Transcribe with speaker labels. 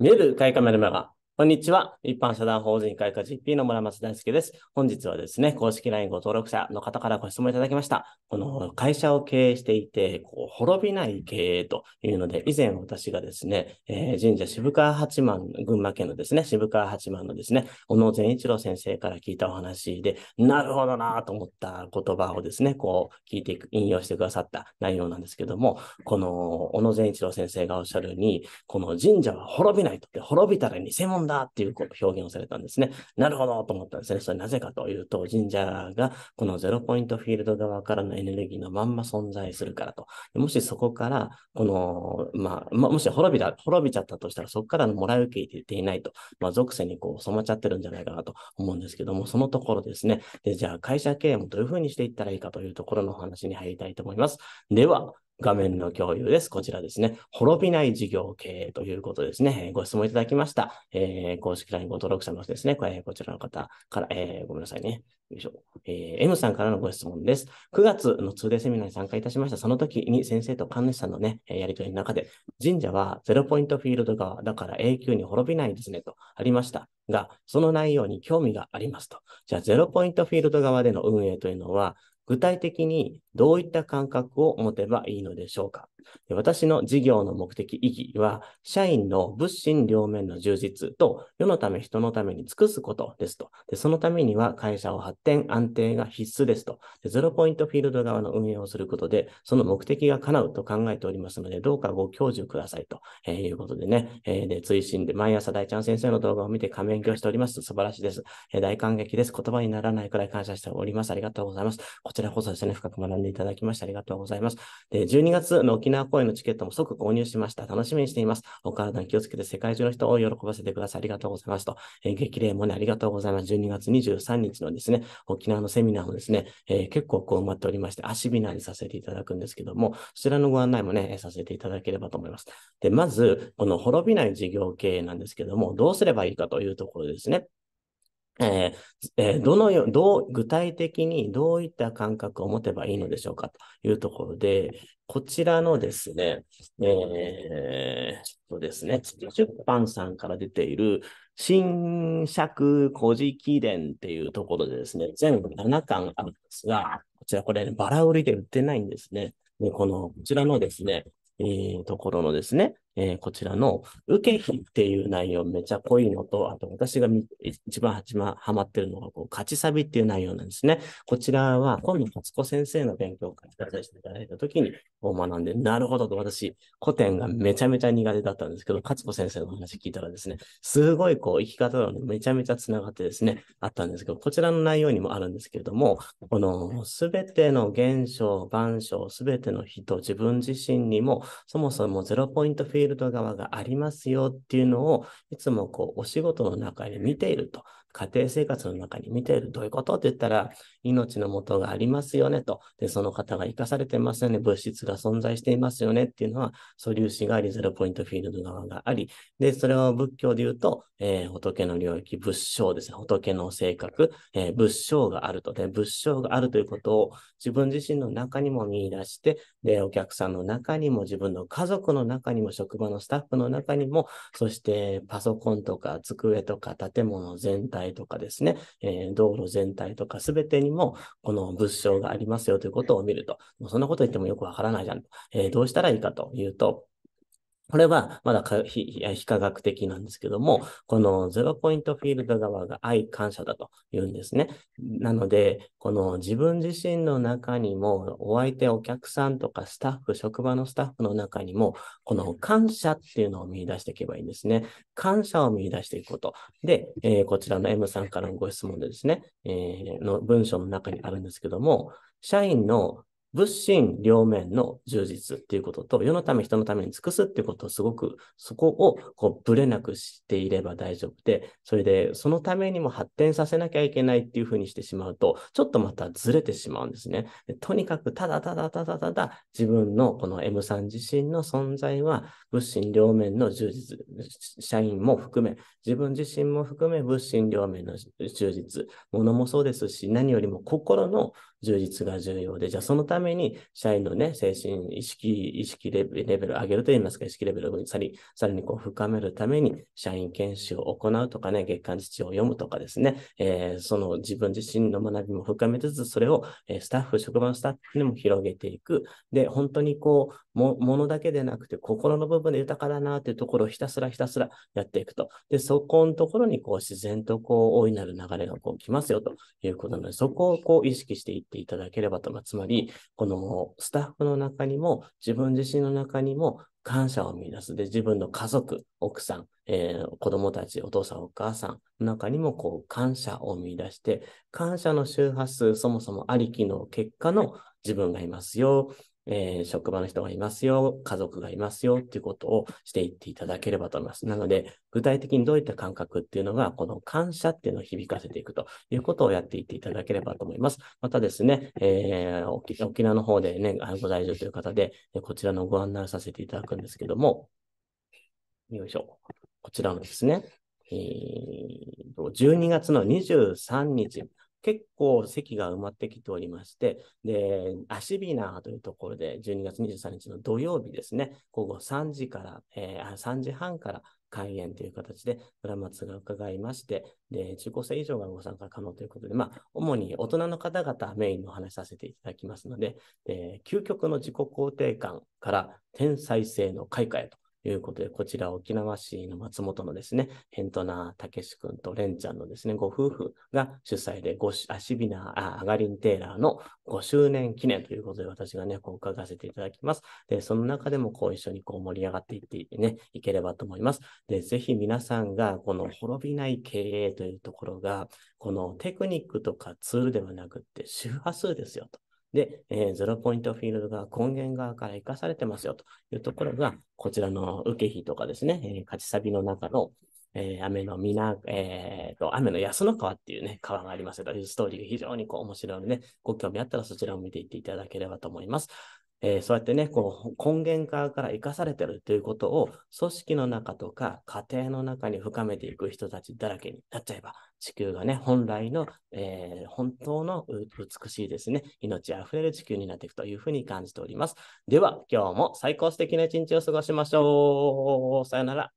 Speaker 1: 見える海カメラマがこんにちは。一般社団法人会科 GP の村松大輔です。本日はですね、公式 LINE ご登録者の方からご質問いただきました。この会社を経営していて、こう滅びない経営というので、以前私がですね、えー、神社渋川八幡、群馬県のですね、渋川八幡のですね、小野善一郎先生から聞いたお話で、なるほどなと思った言葉をですね、こう聞いていく、引用してくださった内容なんですけども、この小野善一郎先生がおっしゃるに、この神社は滅びないと。って、滅びたら偽物だっていう表現をされたんですね。なるほどと思ったんですね。それなぜかというと、神社がこのゼロポイントフィールド側からのエネルギーのまんま存在するからと。もしそこから、この、まあ、もし滅びた、滅びちゃったとしたら、そこからのもらい受け入れていないと、まあ、属性にこう染まっちゃってるんじゃないかなと思うんですけども、そのところですね。で、じゃあ会社経営もどういうふうにしていったらいいかというところのお話に入りたいと思います。では、画面の共有です。こちらですね。滅びない事業経営ということですね。ご質問いただきました。えー、公式 LINE ご登録者のですね、こちらの方から、えー、ごめんなさいね。よいしょ。えー、M さんからのご質問です。9月の2 d セミナーに参加いたしました。その時に先生と神主さんのね、やりとりの中で、神社はゼロポイントフィールド側だから永久に滅びないですねとありました。が、その内容に興味がありますと。じゃあ、ゼロポイントフィールド側での運営というのは、具体的にどういった感覚を持てばいいのでしょうか私の事業の目的意義は、社員の物心両面の充実と、世のため人のために尽くすことですと。でそのためには会社を発展、安定が必須ですとで。ゼロポイントフィールド側の運営をすることで、その目的が叶うと考えておりますので、どうかご教授くださいと、えー、いうことでね、えー、で、追伸で毎朝大ちゃん先生の動画を見て仮面教しております。素晴らしいです。えー、大感激です。言葉にならないくらい感謝しております。ありがとうございます。こちらこそですね、深く学んでいただきましてありがとうございます。で、12月の沖縄ナ公演のチケットも即購入しました。楽しみにしています。お体に気をつけて世界中の人を喜ばせてください。ありがとうございますと。えー、激励もね、ありがとうございます。12月23日のですね、沖縄のセミナーもですね、えー、結構こう埋まっておりまして、足びなにさせていただくんですけども、そちらのご案内もね、させていただければと思います。で、まず、この滅びない事業経営なんですけども、どうすればいいかというところですね。えーえー、どのよどう、具体的にどういった感覚を持てばいいのでしょうかというところで、こちらのですね、えー、そうですね、出版さんから出ている、新尺古事記伝っていうところでですね、全部7巻あるんですが、こちらこれ、ね、バラ売りで売ってないんですね。で、この、こちらのですね、えー、ところのですね、えー、こちらの受け費っていう内容めちゃ濃いのと、あと私が一番ハマってるのがこう勝ちサビっていう内容なんですね。こちらは今野勝子先生の勉強会をさせていただいたときに学んで、なるほどと私、古典がめちゃめちゃ苦手だったんですけど、勝子先生の話聞いたらですね、すごいこう生き方がめちゃめちゃ繋がってですね、あったんですけど、こちらの内容にもあるんですけれども、このすべての現象、万象、すべての人、自分自身にも、そもそもゼロポイントフィールド側がありますよっていうのを、いつもこう、お仕事の中で見ていると、家庭生活の中に見ている、どういうことって言ったら、命のもとがありますよねと、で、その方が生かされてますよね、物質が存在していますよねっていうのは、素粒子がリゼロポイントフィールド側があり、で、それを仏教で言うと、えー、仏の領域、仏性ですね、仏の性格、えー、仏性があると、で、仏性があるということを自分自身の中にも見出して、で、お客さんの中にも自分の家族の中にも職職場のスタッフの中にも、そしてパソコンとか机とか建物全体とかですね、えー、道路全体とか全てにもこの物証がありますよということを見ると、もうそんなこと言ってもよくわからないじゃん、えー、どうしたらいいかというと、これはまだ非科学的なんですけども、このゼロポイントフィールド側が愛感謝だと言うんですね。なので、この自分自身の中にも、お相手お客さんとかスタッフ、職場のスタッフの中にも、この感謝っていうのを見出していけばいいんですね。感謝を見出していくこと。で、えー、こちらの M さんからのご質問でですね、えー、の文章の中にあるんですけども、社員の物心両面の充実っていうことと、世のため、人のために尽くすっていうことをすごく、そこをこうぶれなくしていれば大丈夫で、それでそのためにも発展させなきゃいけないっていうふうにしてしまうと、ちょっとまたずれてしまうんですね。とにかく、ただただただただ、自分のこの M さん自身の存在は、物心両面の充実、社員も含め、自分自身も含め、物心両面の充実、ものもそうですし、何よりも心の充実が重要で、じゃあそのために社員のね、精神、意識、意識レベルを上げるといいますか、意識レベルをさらに、さらにこう深めるために、社員研修を行うとかね、月間実を読むとかですね、えー、その自分自身の学びも深めつつ、それをスタッフ、職場のスタッフにも広げていく。で、本当にこう、も、ものだけでなくて、心の部分で豊かだなっていうところをひたすらひたすらやっていくと。で、そこのところにこう自然とこう大いなる流れがこう来ますよということなので、そこをこう意識していっっていただければと、まあ、つまり、このスタッフの中にも、自分自身の中にも感謝を見出す。で、自分の家族、奥さん、えー、子供たち、お父さん、お母さんの中にも、こう、感謝を見出して、感謝の周波数、そもそもありきの結果の自分がいますよ。えー、職場の人がいますよ、家族がいますよっていうことをしていっていただければと思います。なので、具体的にどういった感覚っていうのが、この感謝っていうのを響かせていくということをやっていっていただければと思います。またですね、えー、沖縄の方でね、ご在住という方で、こちらのご案内をさせていただくんですけども、よいしょ。こちらのですね、えー、12月の23日、結構席が埋まってきておりまして、で、アシビナーというところで、12月23日の土曜日ですね、午後3時から、えー、3時半から開演という形で、村松が伺いまして、で、中高生以上がご参加可能ということで、まあ、主に大人の方々メインのお話させていただきますので、で究極の自己肯定感から天才性の開花へということで、こちら沖縄市の松本のですね、ヘントナーたけし君とレンちゃんのですね、ご夫婦が主催で、ごし、アシビナー、あ、アガリン・テイラーの5周年記念ということで、私がね、こう伺わせていただきます。で、その中でもこう一緒にこう盛り上がっていってね、いければと思います。で、ぜひ皆さんがこの滅びない経営というところが、このテクニックとかツールではなくって周波数ですよと。で、えー、ゼロポイントフィールドが根源側から生かされてますよというところが、こちらの受け日とかですね、えー、勝ちサビの中の、えー、雨の皆、えーと、雨の安の川っていうね、川がありますけど、ストーリーが非常にこう面白いので、ね、ご興味あったらそちらを見ていっていただければと思います。えー、そうやってね、こう、根源側から生かされてるということを、組織の中とか家庭の中に深めていく人たちだらけになっちゃえば、地球がね、本来の、えー、本当の美しいですね、命あふれる地球になっていくというふうに感じております。では、今日も最高素敵な一日を過ごしましょう。さよなら。